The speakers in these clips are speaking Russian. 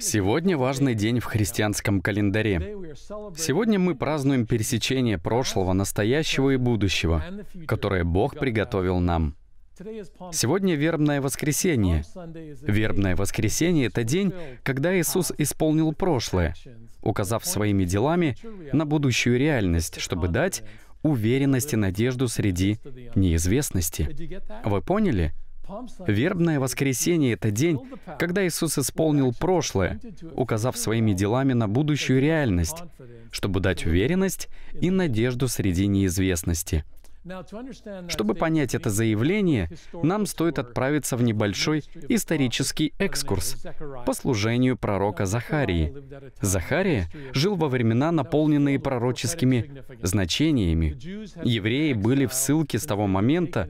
Сегодня важный день в христианском календаре. Сегодня мы празднуем пересечение прошлого, настоящего и будущего, которое Бог приготовил нам. Сегодня вербное воскресенье. Вербное воскресенье — это день, когда Иисус исполнил прошлое, указав своими делами на будущую реальность, чтобы дать уверенность и надежду среди неизвестности. Вы поняли? Вербное воскресенье — это день, когда Иисус исполнил прошлое, указав своими делами на будущую реальность, чтобы дать уверенность и надежду среди неизвестности — чтобы понять это заявление, нам стоит отправиться в небольшой исторический экскурс по служению пророка Захарии. Захария жил во времена, наполненные пророческими значениями. Евреи были в ссылке с того момента,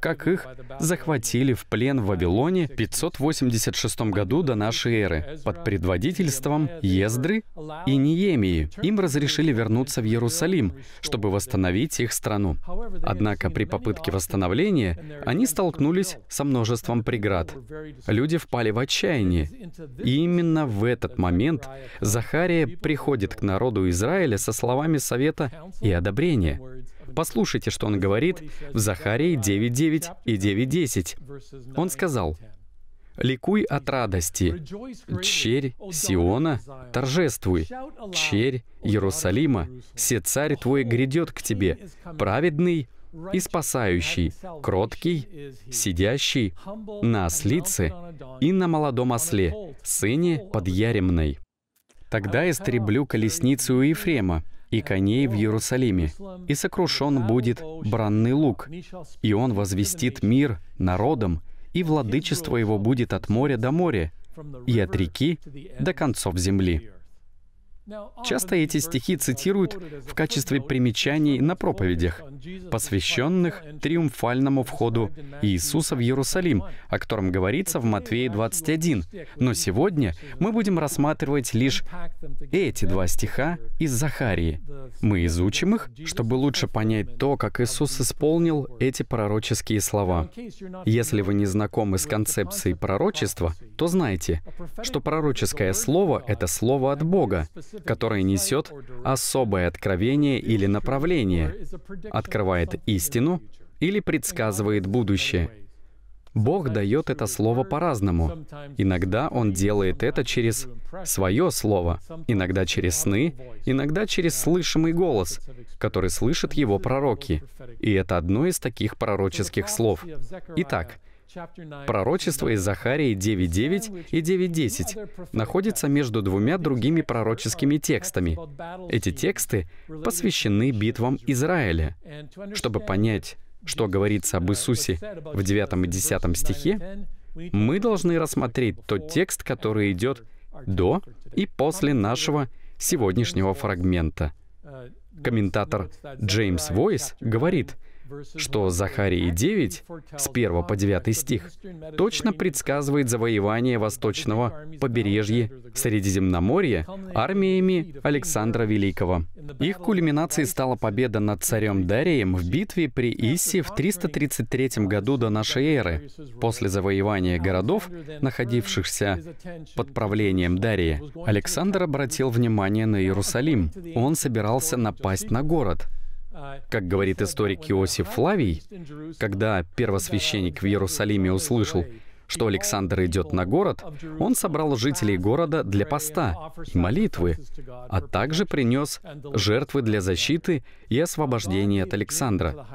как их захватили в плен в Вавилоне в 586 году до нашей эры под предводительством Ездры и Ниемии. Им разрешили вернуться в Иерусалим, чтобы восстановить их страну. Однако при попытке восстановления они столкнулись со множеством преград. Люди впали в отчаяние. И именно в этот момент Захария приходит к народу Израиля со словами совета и одобрения. Послушайте, что он говорит в Захарии 9.9 и 9.10. Он сказал, Ликуй от радости. Черь Сиона, торжествуй. Черь Иерусалима, все царь твой грядет к тебе, праведный и спасающий, кроткий, сидящий на ослице и на молодом осле, сыне под подъяремной. Тогда истреблю колесницу Ефрема и коней в Иерусалиме, и сокрушен будет бранный лук, и он возвестит мир народам, и владычество его будет от моря до моря, и от реки до концов земли». Часто эти стихи цитируют в качестве примечаний на проповедях, посвященных триумфальному входу Иисуса в Иерусалим, о котором говорится в Матвее 21. Но сегодня мы будем рассматривать лишь эти два стиха из Захарии. Мы изучим их, чтобы лучше понять то, как Иисус исполнил эти пророческие слова. Если вы не знакомы с концепцией пророчества, то знайте, что пророческое слово — это слово от Бога, которое несет особое откровение или направление, открывает истину или предсказывает будущее. Бог дает это слово по-разному. Иногда Он делает это через свое слово, иногда через сны, иногда через слышимый голос, который слышат его пророки. И это одно из таких пророческих слов. Итак, Пророчество из Захарии 9.9 и 9.10 находится между двумя другими пророческими текстами. Эти тексты посвящены битвам Израиля. Чтобы понять, что говорится об uh, Иисусе в 9 и 10 стихе, мы должны рассмотреть тот текст, который идет до и после нашего сегодняшнего фрагмента. Uh, Комментатор Джеймс Войс говорит — что Захарии 9 с 1 по 9 стих точно предсказывает завоевание восточного побережья Средиземноморья армиями Александра Великого. Их кульминацией стала победа над царем Дарием в битве при Иссе в 333 году до нашей эры, после завоевания городов, находившихся под правлением Дария. Александр обратил внимание на Иерусалим. Он собирался напасть на город — как говорит историк Иосиф Флавий, когда первосвященник в Иерусалиме услышал, что Александр идет на город, он собрал жителей города для поста и молитвы, а также принес жертвы для защиты и освобождения от Александра.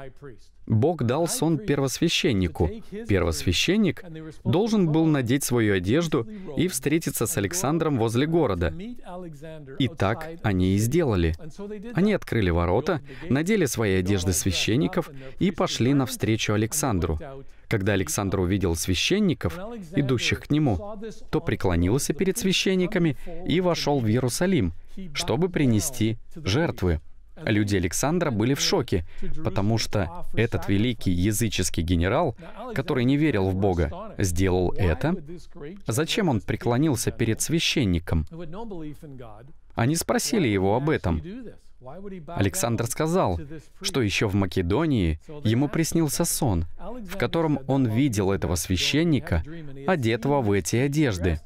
Бог дал сон первосвященнику. Первосвященник должен был надеть свою одежду и встретиться с Александром возле города. И так они и сделали. Они открыли ворота, надели свои одежды священников и пошли навстречу Александру. Когда Александр увидел священников, идущих к нему, то преклонился перед священниками и вошел в Иерусалим, чтобы принести жертвы. Люди Александра были в шоке, потому что этот великий языческий генерал, который не верил в Бога, сделал это. Зачем он преклонился перед священником? Они спросили его об этом. Александр сказал, что еще в Македонии ему приснился сон, в котором он видел этого священника, одетого в эти одежды.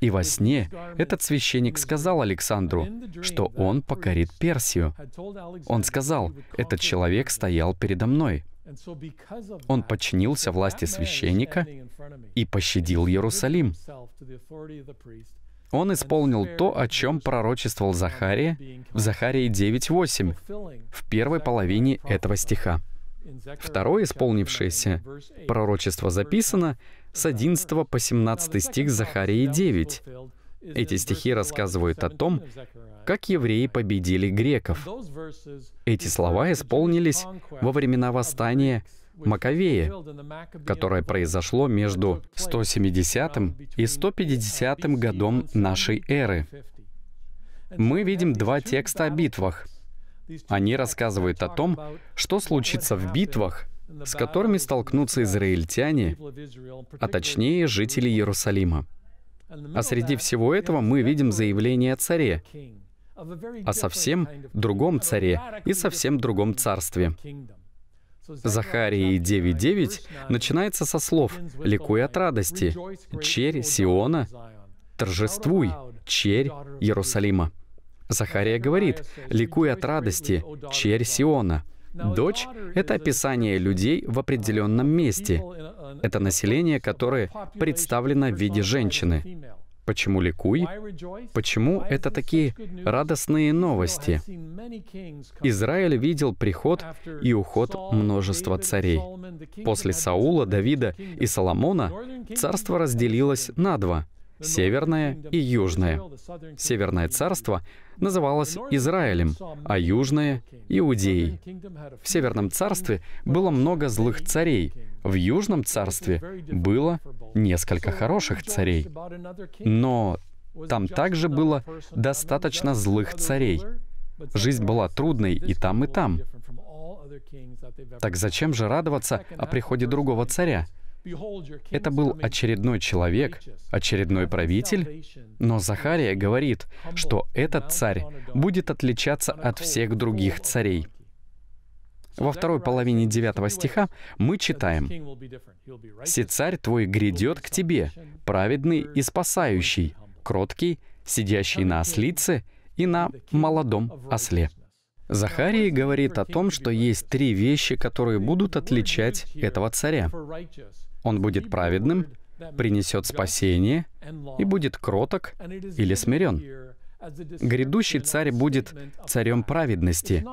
И во сне этот священник сказал Александру, что он покорит Персию. Он сказал, этот человек стоял передо мной. Он подчинился власти священника и пощадил Иерусалим. Он исполнил то, о чем пророчествовал Захария в Захарии 9.8, в первой половине этого стиха. Второе исполнившееся пророчество записано с 11 по 17 стих Захарии 9. Эти стихи рассказывают о том, как евреи победили греков. Эти слова исполнились во времена восстания Маковеи, которое произошло между 170 и 150 годом нашей эры. Мы видим два текста о битвах. Они рассказывают о том, что случится в битвах, с которыми столкнутся израильтяне, а точнее жители Иерусалима. А среди всего этого мы видим заявление о царе, о совсем другом царе и совсем другом царстве. Захарии 9.9 начинается со слов «Ликуй от радости, черь Сиона, торжествуй, черь Иерусалима». Захария говорит «Ликуй от радости, черь Сиона». Дочь — это описание людей в определенном месте. Это население, которое представлено в виде женщины. Почему ликуй? Почему это такие радостные новости? Израиль видел приход и уход множества царей. После Саула, Давида и Соломона царство разделилось на два — Северное и Южное. Северное царство называлось Израилем, а Южное — Иудеей. В Северном царстве было много злых царей, в Южном царстве было несколько хороших царей. Но там также было достаточно злых царей. Жизнь была трудной и там, и там. Так зачем же радоваться о приходе другого царя? Это был очередной человек, очередной правитель, но Захария говорит, что этот царь будет отличаться от всех других царей. Во второй половине 9 стиха мы читаем «Си царь твой грядет к тебе, праведный и спасающий, кроткий, сидящий на ослице и на молодом осле». Захарии говорит о том, что есть три вещи, которые будут отличать этого царя. Он будет праведным, принесет спасение и будет кроток или смирен. Грядущий царь будет царем праведности.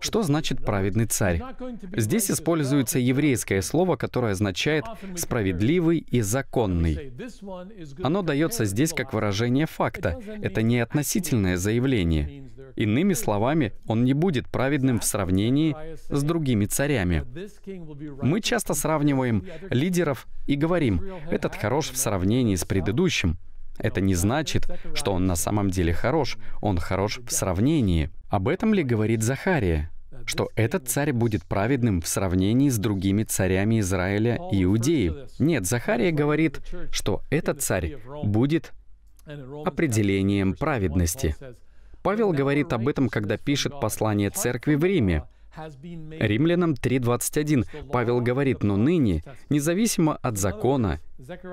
Что значит праведный царь? Здесь используется еврейское слово, которое означает «справедливый» и «законный». Оно дается здесь как выражение факта. Это не относительное заявление. Иными словами, он не будет праведным в сравнении с другими царями. Мы часто сравниваем лидеров и говорим, этот хорош в сравнении с предыдущим. Это не значит, что он на самом деле хорош, он хорош в сравнении. Об этом ли говорит Захария? что этот царь будет праведным в сравнении с другими царями Израиля и Иудеи. Нет, Захария говорит, что этот царь будет определением праведности. Павел говорит об этом, когда пишет послание церкви в Риме. Римлянам 3.21 Павел говорит, «Но ныне, независимо от закона,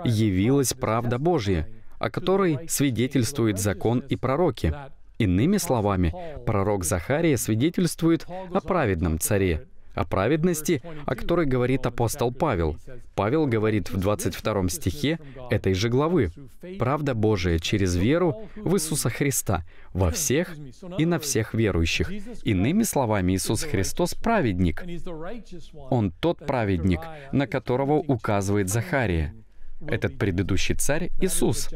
явилась правда Божья, о которой свидетельствует закон и пророки. Иными словами, пророк Захария свидетельствует о праведном царе, о праведности, о которой говорит апостол Павел. Павел говорит в 22 стихе этой же главы. «Правда Божия через веру в Иисуса Христа во всех и на всех верующих». Иными словами, Иисус Христос — праведник. Он тот праведник, на которого указывает Захария — этот предыдущий царь — Иисус.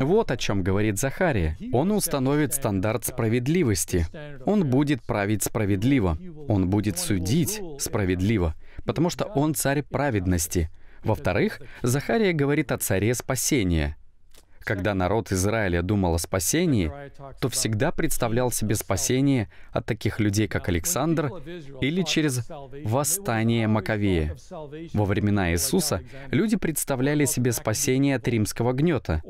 Вот о чем говорит Захария. Он установит стандарт справедливости. Он будет править справедливо. Он будет судить справедливо, потому что он царь праведности. Во-вторых, Захария говорит о царе спасения — когда народ Израиля думал о спасении, то всегда представлял себе спасение от таких людей, как Александр, или через восстание Маковея. Во времена Иисуса люди представляли себе спасение от римского гнета —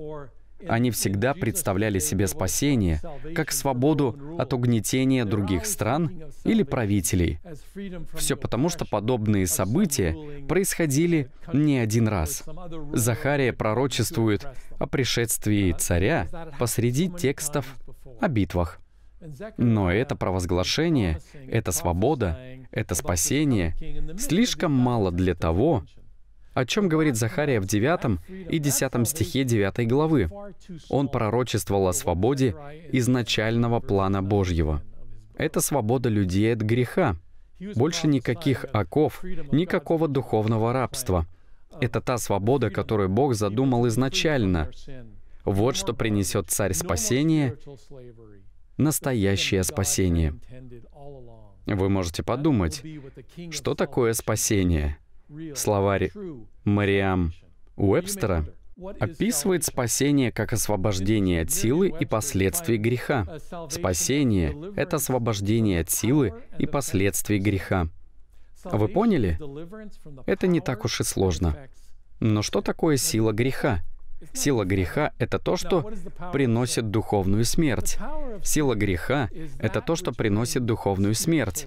они всегда представляли себе спасение как свободу от угнетения других стран или правителей. Все потому, что подобные события происходили не один раз. Захария пророчествует о пришествии царя посреди текстов о битвах. Но это провозглашение, это свобода, это спасение слишком мало для того, о чем говорит Захария в 9 и 10 стихе 9 главы. Он пророчествовал о свободе изначального плана Божьего. Это свобода людей от греха. Больше никаких оков, никакого духовного рабства. Это та свобода, которую Бог задумал изначально. Вот что принесет царь спасение, настоящее спасение. Вы можете подумать, что такое спасение? Словарь Мариам Уэбстера описывает спасение как освобождение от силы и последствий греха. Спасение — это освобождение от силы и последствий греха. А вы поняли? Это не так уж и сложно. Но что такое сила греха? Сила греха — это то, что приносит духовную смерть. Сила греха — это то, что приносит духовную смерть.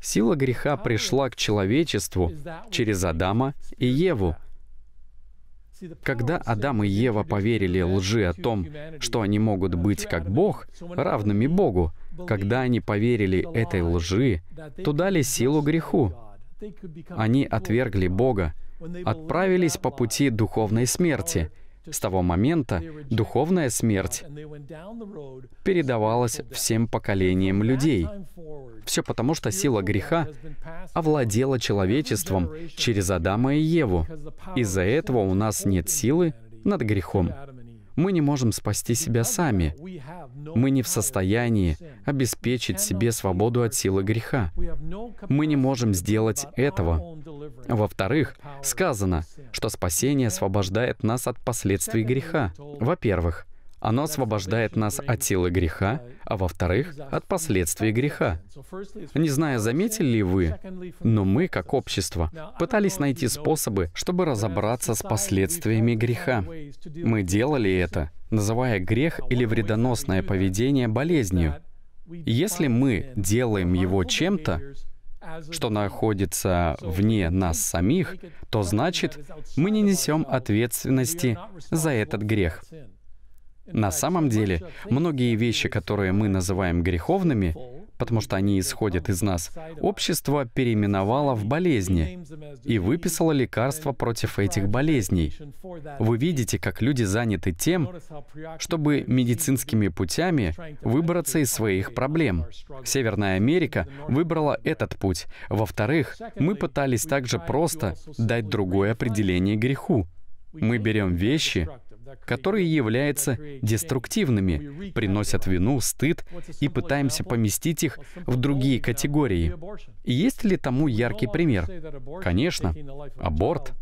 Сила греха пришла к человечеству через Адама и Еву. Когда Адам и Ева поверили лжи о том, что они могут быть как Бог, равными Богу, когда они поверили этой лжи, то дали силу греху. Они отвергли Бога, отправились по пути духовной смерти. С того момента духовная смерть передавалась всем поколениям людей. Все потому, что сила греха овладела человечеством через Адама и Еву. Из-за этого у нас нет силы над грехом. Мы не можем спасти себя сами. Мы не в состоянии обеспечить себе свободу от силы греха. Мы не можем сделать этого. Во-вторых, сказано, что спасение освобождает нас от последствий греха. Во-первых, оно освобождает нас от силы греха, а во-вторых, от последствий греха. Не знаю, заметили ли вы, но мы, как общество, пытались найти способы, чтобы разобраться с последствиями греха. Мы делали это, называя грех или вредоносное поведение болезнью. Если мы делаем его чем-то, что находится вне нас самих, то значит, мы не несем ответственности за этот грех. На самом деле, многие вещи, которые мы называем греховными, потому что они исходят из нас, общество переименовало в болезни и выписало лекарства против этих болезней. Вы видите, как люди заняты тем, чтобы медицинскими путями выбраться из своих проблем. Северная Америка выбрала этот путь. Во-вторых, мы пытались также просто дать другое определение греху. Мы берем вещи, которые являются деструктивными, приносят вину, стыд и пытаемся поместить их в другие категории. есть ли тому яркий пример? Конечно, аборт —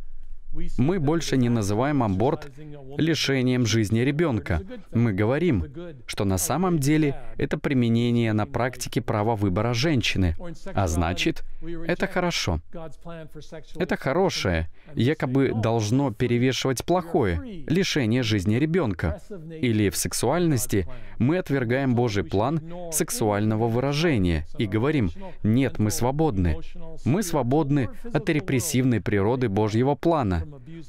мы больше не называем аборт лишением жизни ребенка. Мы говорим, что на самом деле это применение на практике права выбора женщины, а значит, это хорошо. Это хорошее якобы должно перевешивать плохое, лишение жизни ребенка. Или в сексуальности мы отвергаем Божий план сексуального выражения и говорим, нет, мы свободны. Мы свободны от репрессивной природы Божьего плана.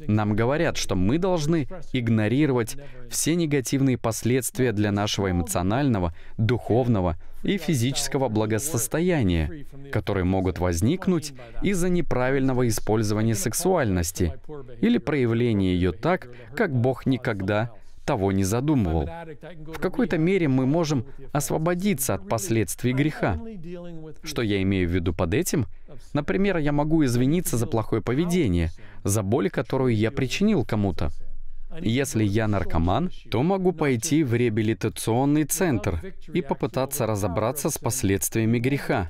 Нам говорят, что мы должны игнорировать все негативные последствия для нашего эмоционального, духовного, и физического благосостояния, которые могут возникнуть из-за неправильного использования сексуальности или проявления ее так, как Бог никогда того не задумывал. В какой-то мере мы можем освободиться от последствий греха. Что я имею в виду под этим? Например, я могу извиниться за плохое поведение, за боль, которую я причинил кому-то. Если я наркоман, то могу пойти в реабилитационный центр и попытаться разобраться с последствиями греха.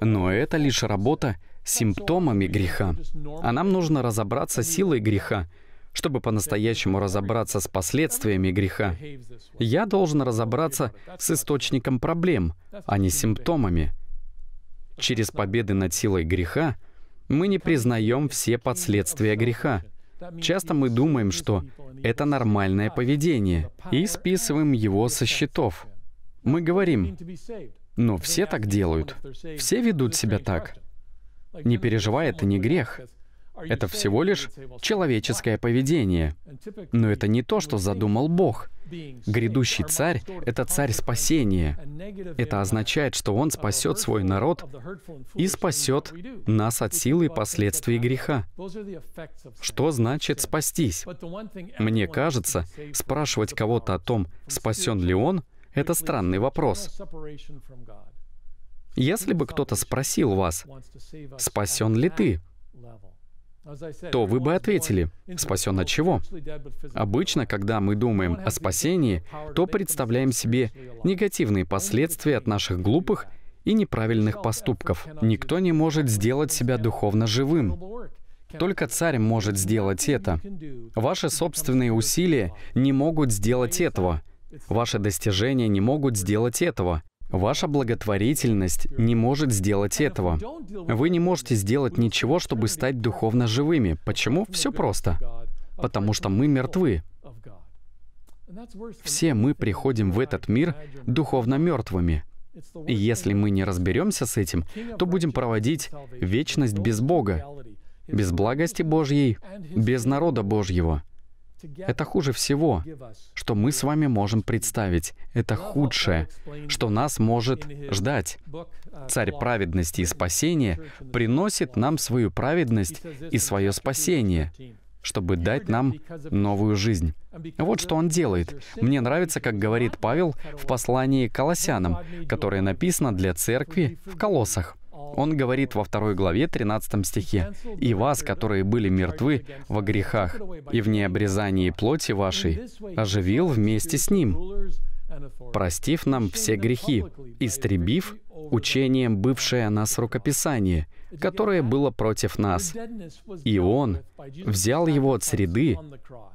Но это лишь работа с симптомами греха. А нам нужно разобраться с силой греха, чтобы по-настоящему разобраться с последствиями греха. Я должен разобраться с источником проблем, а не с симптомами. Через победы над силой греха мы не признаем все последствия греха — Часто мы думаем, что это нормальное поведение, и списываем его со счетов. Мы говорим, но все так делают, все ведут себя так. Не переживай, это не грех. Это всего лишь человеческое поведение. Но это не то, что задумал Бог. Грядущий царь — это царь спасения. Это означает, что он спасет свой народ и спасет нас от силы и последствий греха. Что значит «спастись»? Мне кажется, спрашивать кого-то о том, спасен ли он, — это странный вопрос. Если бы кто-то спросил вас, спасен ли ты, то вы бы ответили, спасен от чего? Обычно, когда мы думаем о спасении, то представляем себе негативные последствия от наших глупых и неправильных поступков. Никто не может сделать себя духовно живым. Только царь может сделать это. Ваши собственные усилия не могут сделать этого. Ваши достижения не могут сделать этого. Ваша благотворительность не может сделать этого. Вы не можете сделать ничего, чтобы стать духовно живыми. Почему? Все просто. Потому что мы мертвы. Все мы приходим в этот мир духовно мертвыми. И если мы не разберемся с этим, то будем проводить вечность без Бога, без благости Божьей, без народа Божьего. Это хуже всего, что мы с вами можем представить. Это худшее, что нас может ждать. Царь праведности и спасения приносит нам свою праведность и свое спасение, чтобы дать нам новую жизнь. Вот что он делает. Мне нравится, как говорит Павел в послании к Колоссянам, которое написано для церкви в Колоссах. Он говорит во второй главе 13 стихе, «И вас, которые были мертвы во грехах и в необрезании плоти вашей, оживил вместе с Ним, простив нам все грехи, истребив учением бывшее нас рукописание, которое было против нас. И Он взял его от среды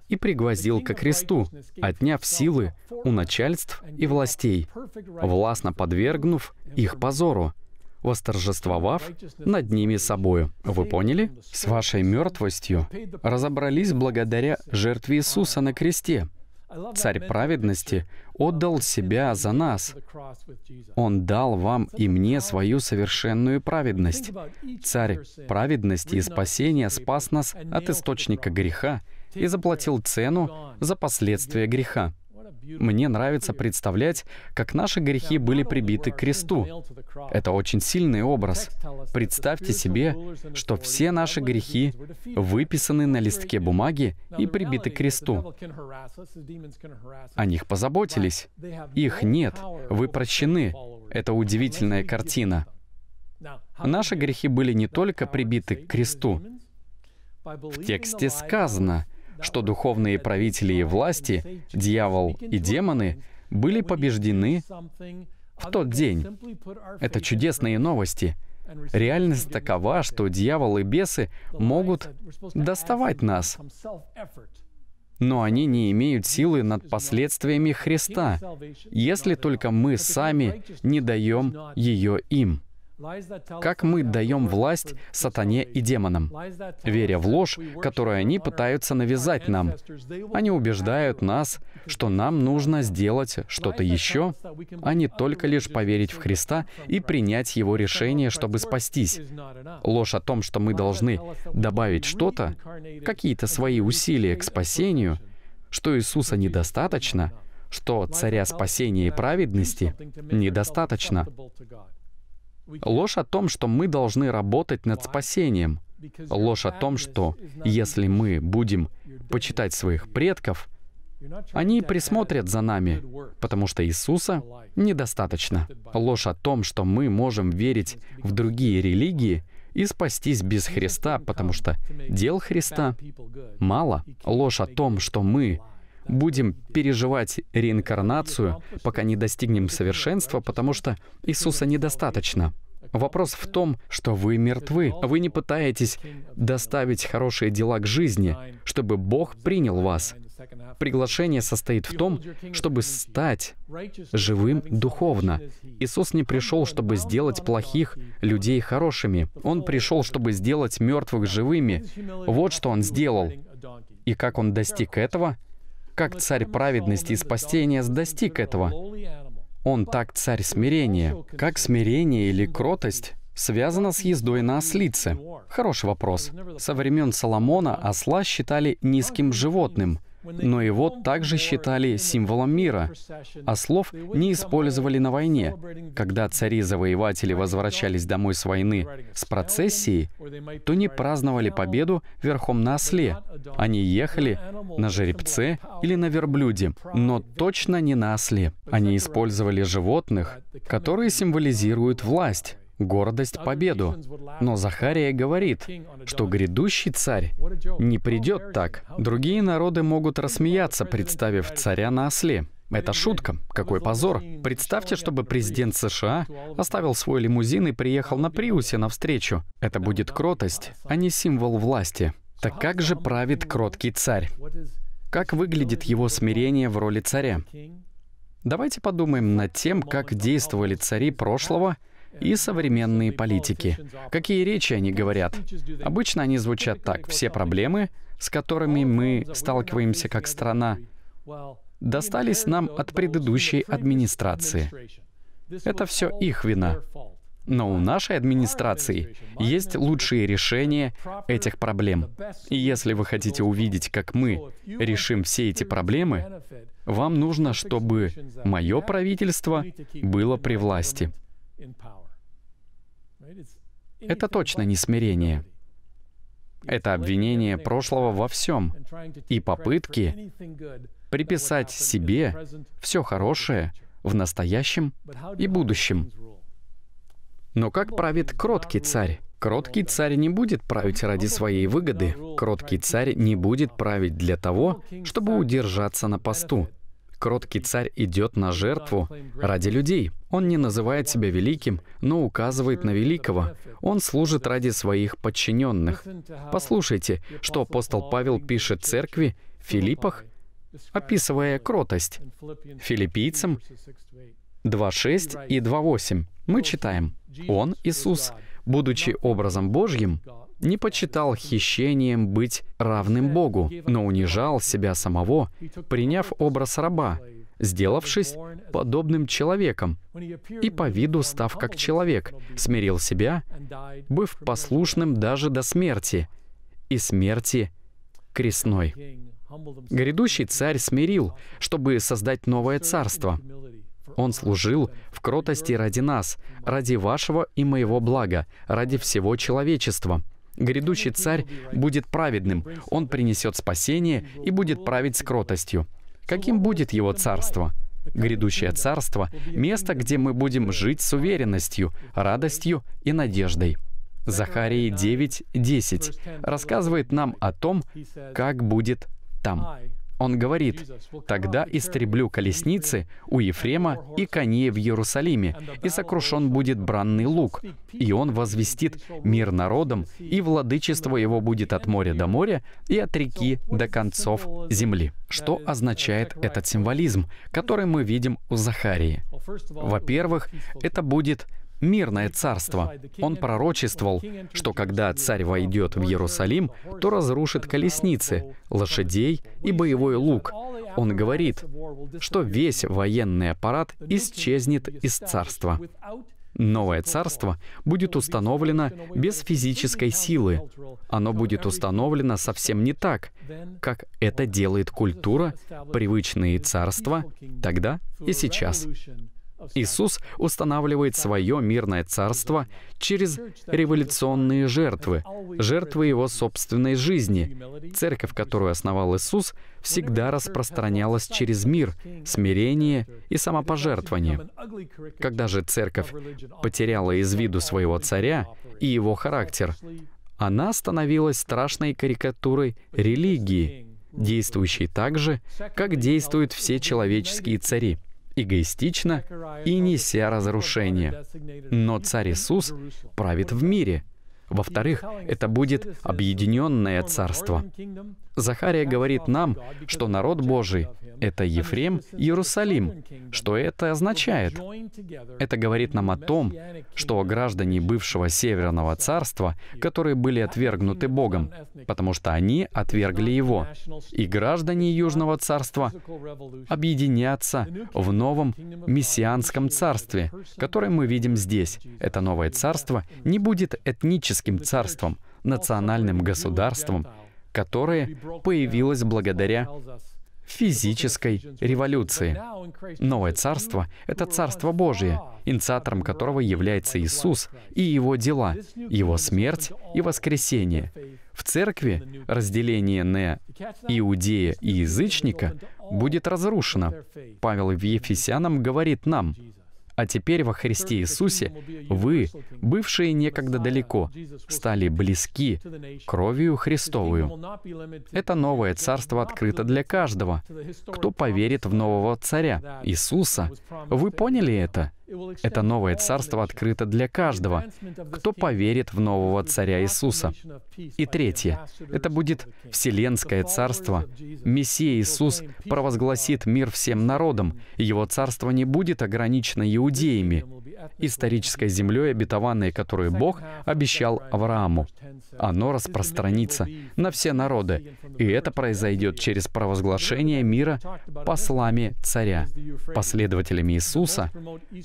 и пригвоздил ко кресту, отняв силы у начальств и властей, властно подвергнув их позору, восторжествовав над ними собою. Вы поняли? С вашей мертвостью разобрались благодаря жертве Иисуса на кресте. Царь праведности отдал себя за нас. Он дал вам и мне свою совершенную праведность. Царь праведности и спасения спас нас от источника греха и заплатил цену за последствия греха. Мне нравится представлять, как наши грехи были прибиты к кресту. Это очень сильный образ. Представьте себе, что все наши грехи выписаны на листке бумаги и прибиты к кресту. О них позаботились. Их нет. Вы прощены. Это удивительная картина. Наши грехи были не только прибиты к кресту. В тексте сказано — что духовные правители и власти, дьявол и демоны, были побеждены в тот день. Это чудесные новости. Реальность такова, что дьявол и бесы могут доставать нас, но они не имеют силы над последствиями Христа, если только мы сами не даем ее им. Как мы даем власть сатане и демонам, веря в ложь, которую они пытаются навязать нам. Они убеждают нас, что нам нужно сделать что-то еще, а не только лишь поверить в Христа и принять Его решение, чтобы спастись. Ложь о том, что мы должны добавить что-то, какие-то свои усилия к спасению, что Иисуса недостаточно, что Царя спасения и праведности недостаточно. Ложь о том, что мы должны работать над спасением. Ложь о том, что если мы будем почитать своих предков, они присмотрят за нами, потому что Иисуса недостаточно. Ложь о том, что мы можем верить в другие религии и спастись без Христа, потому что дел Христа мало. Ложь о том, что мы будем переживать реинкарнацию, пока не достигнем совершенства, потому что Иисуса недостаточно. Вопрос в том, что вы мертвы. Вы не пытаетесь доставить хорошие дела к жизни, чтобы Бог принял вас. Приглашение состоит в том, чтобы стать живым духовно. Иисус не пришел, чтобы сделать плохих людей хорошими. Он пришел, чтобы сделать мертвых живыми. Вот что Он сделал. И как Он достиг этого? как царь праведности и спасения достиг этого. Он так царь смирения. Как смирение или кротость связано с ездой на ослице? Хороший вопрос. Со времен Соломона осла считали низким животным, но его также считали символом мира, а слов не использовали на войне. Когда цари-завоеватели возвращались домой с войны с процессией, то не праздновали победу верхом на осле. Они ехали на жеребце или на верблюде, но точно не на осле. Они использовали животных, которые символизируют власть, гордость победу. Но Захария говорит, что грядущий царь не придет так. Другие народы могут рассмеяться, представив царя на осле. Это шутка. Какой позор. Представьте, чтобы президент США оставил свой лимузин и приехал на Приусе навстречу. Это будет кротость, а не символ власти. Так как же правит кроткий царь? Как выглядит его смирение в роли царя? Давайте подумаем над тем, как действовали цари прошлого — и современные политики. Какие речи они говорят? Обычно они звучат так. Все проблемы, с которыми мы сталкиваемся как страна, достались нам от предыдущей администрации. Это все их вина. Но у нашей администрации есть лучшие решения этих проблем. И если вы хотите увидеть, как мы решим все эти проблемы, вам нужно, чтобы мое правительство было при власти. Это точно не смирение. Это обвинение прошлого во всем и попытки приписать себе все хорошее в настоящем и будущем. Но как правит кроткий царь? Кроткий царь не будет править ради своей выгоды. Кроткий царь не будет править для того, чтобы удержаться на посту. Кроткий царь идет на жертву ради людей. Он не называет себя великим, но указывает на великого. Он служит ради своих подчиненных. Послушайте, что апостол Павел пишет церкви в Филиппах, описывая кротость. Филиппийцам 2.6 и 2.8 мы читаем, «Он, Иисус, будучи образом Божьим, не почитал хищением быть равным Богу, но унижал себя самого, приняв образ раба, сделавшись подобным человеком и по виду став как человек, смирил себя, быв послушным даже до смерти, и смерти крестной. Грядущий царь смирил, чтобы создать новое царство. Он служил в кротости ради нас, ради вашего и моего блага, ради всего человечества. Грядущий царь будет праведным, он принесет спасение и будет править с кротостью. Каким будет его царство? Грядущее царство — место, где мы будем жить с уверенностью, радостью и надеждой. Захарии 9.10 рассказывает нам о том, как будет там. Он говорит, «Тогда истреблю колесницы у Ефрема и коней в Иерусалиме, и сокрушен будет бранный лук, и он возвестит мир народам, и владычество его будет от моря до моря и от реки до концов земли». Что означает этот символизм, который мы видим у Захарии? Во-первых, это будет мирное царство. Он пророчествовал, что когда царь войдет в Иерусалим, то разрушит колесницы, лошадей и боевой лук. Он говорит, что весь военный аппарат исчезнет из царства. Новое царство будет установлено без физической силы. Оно будет установлено совсем не так, как это делает культура, привычные царства тогда и сейчас. Иисус устанавливает свое мирное царство через революционные жертвы, жертвы его собственной жизни. Церковь, которую основал Иисус, всегда распространялась через мир, смирение и самопожертвование. Когда же церковь потеряла из виду своего царя и его характер, она становилась страшной карикатурой религии, действующей так же, как действуют все человеческие цари — эгоистично и неся разрушение. Но Царь Иисус правит в мире. Во-вторых, это будет объединенное царство. Захария говорит нам, что народ Божий — это Ефрем, Иерусалим. Что это означает? Это говорит нам о том, что граждане бывшего Северного Царства, которые были отвергнуты Богом, потому что они отвергли Его, и граждане Южного Царства объединятся в новом мессианском царстве, которое мы видим здесь. Это новое царство не будет этническим царством, национальным государством которое появилась благодаря физической революции. Новое царство — это Царство Божие, инициатором которого является Иисус и Его дела, Его смерть и воскресение. В церкви разделение на иудея и язычника будет разрушено. Павел в Ефесянам говорит нам, а теперь во Христе Иисусе вы, бывшие некогда далеко, стали близки кровью Христовую. Это новое царство открыто для каждого, кто поверит в нового царя, Иисуса. Вы поняли это? Это новое царство открыто для каждого, кто поверит в нового царя Иисуса. И третье. Это будет вселенское царство. Мессия Иисус провозгласит мир всем народам. Его царство не будет ограничено иудеями исторической землей обетованной, которую Бог обещал Аврааму. Оно распространится на все народы, и это произойдет через провозглашение мира послами царя, последователями Иисуса,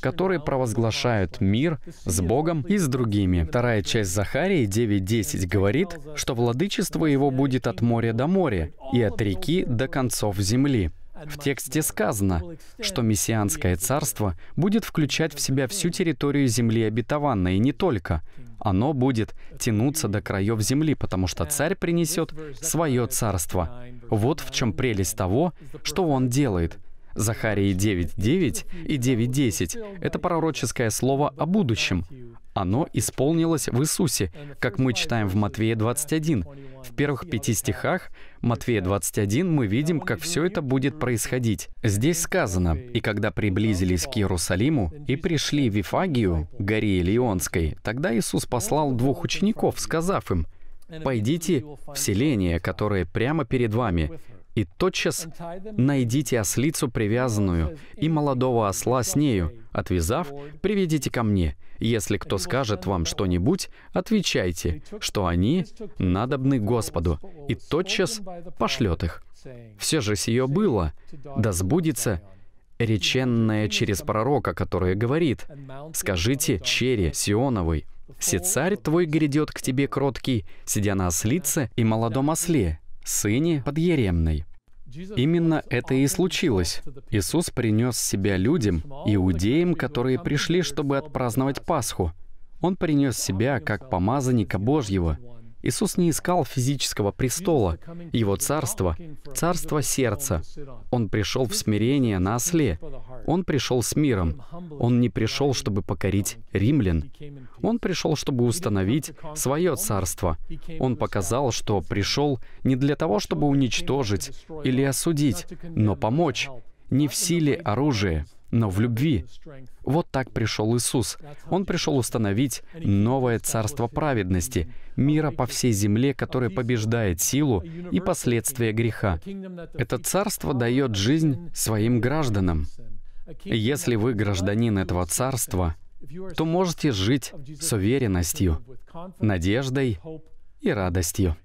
которые провозглашают мир с Богом и с другими. Вторая часть Захарии 9.10 говорит, что владычество его будет от моря до моря и от реки до концов земли. В тексте сказано, что мессианское царство будет включать в себя всю территорию земли обетованной, и не только. Оно будет тянуться до краев земли, потому что царь принесет свое царство. Вот в чем прелесть того, что он делает. Захарии 9.9 и 9.10 — это пророческое слово о будущем. Оно исполнилось в Иисусе, как мы читаем в Матвея 21. В первых пяти стихах Матфея 21 мы видим, как все это будет происходить. Здесь сказано, «И когда приблизились к Иерусалиму и пришли в Вифагию, горе Илионской, тогда Иисус послал двух учеников, сказав им, «Пойдите в селение, которое прямо перед вами, и тотчас найдите ослицу привязанную и молодого осла с нею, отвязав, приведите ко мне. Если кто скажет вам что-нибудь, отвечайте, что они надобны Господу, и тотчас пошлет их. Все же сие было, да сбудется реченное через пророка, который говорит, «Скажите чере Сионовой, «Се царь твой грядет к тебе кроткий, сидя на ослице и молодом осле, сыне подъеремной. Именно это и случилось. Иисус принес себя людям, иудеям, которые пришли, чтобы отпраздновать Пасху. Он принес себя как помазанника Божьего — Иисус не искал физического престола, Его царство, царство сердца. Он пришел в смирение на осле. Он пришел с миром. Он не пришел, чтобы покорить римлян. Он пришел, чтобы установить свое царство. Он показал, что пришел не для того, чтобы уничтожить или осудить, но помочь. Не в силе оружия, но в любви. Вот так пришел Иисус. Он пришел установить новое царство праведности, мира по всей земле, которое побеждает силу и последствия греха. Это царство дает жизнь своим гражданам. Если вы гражданин этого царства, то можете жить с уверенностью, надеждой и радостью.